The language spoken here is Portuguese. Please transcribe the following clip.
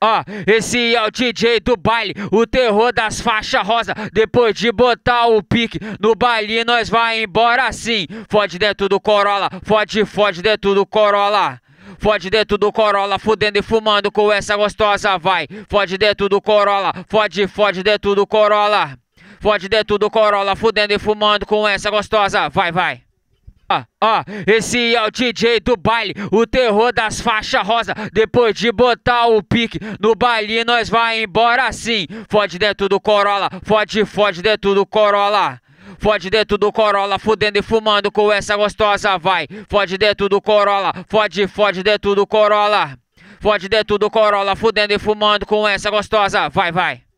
Ó, esse é o DJ do baile, o terror das faixas rosa. Depois de botar o pique no baile, nós vai embora sim. Fode dentro do Corolla, fode, fode dentro do Corolla. Fode dentro do Corolla, fudendo e fumando com essa gostosa, vai. Fode dentro do Corolla, fode, fode dentro do Corolla. Fode dentro do Corolla, fudendo e fumando com essa gostosa, vai, vai. Ah, ó, ah, esse é o DJ do baile, o terror das faixas rosa. Depois de botar o pique no baile, nós vai embora sim. Fode dentro do Corolla, fode, fode dentro do Corolla. Fode dentro do Corolla, fudendo e fumando com essa gostosa, vai. Fode dentro do Corolla, fode, fode dentro do Corolla. Fode dentro do Corolla, fudendo e fumando com essa gostosa, vai, vai.